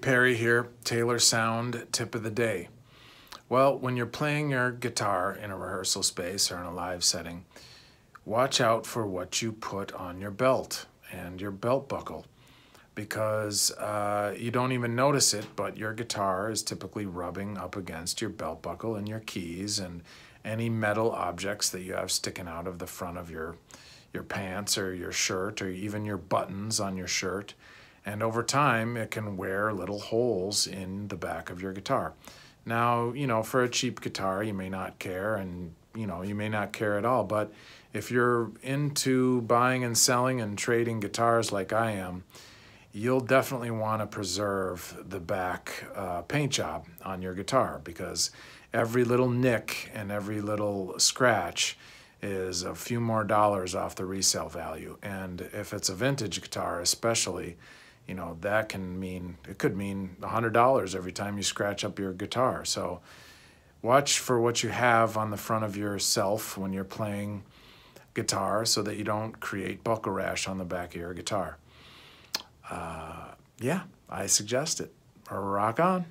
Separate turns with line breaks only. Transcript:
Perry here, Taylor Sound Tip of the Day. Well, when you're playing your guitar in a rehearsal space or in a live setting, watch out for what you put on your belt and your belt buckle because uh, you don't even notice it, but your guitar is typically rubbing up against your belt buckle and your keys and any metal objects that you have sticking out of the front of your, your pants or your shirt or even your buttons on your shirt. And over time, it can wear little holes in the back of your guitar. Now, you know, for a cheap guitar, you may not care and, you know, you may not care at all. But if you're into buying and selling and trading guitars like I am, you'll definitely want to preserve the back uh, paint job on your guitar because every little nick and every little scratch is a few more dollars off the resale value. And if it's a vintage guitar, especially, you know that can mean it could mean $100 every time you scratch up your guitar so watch for what you have on the front of yourself when you're playing guitar so that you don't create buckle rash on the back of your guitar uh, yeah i suggest it rock on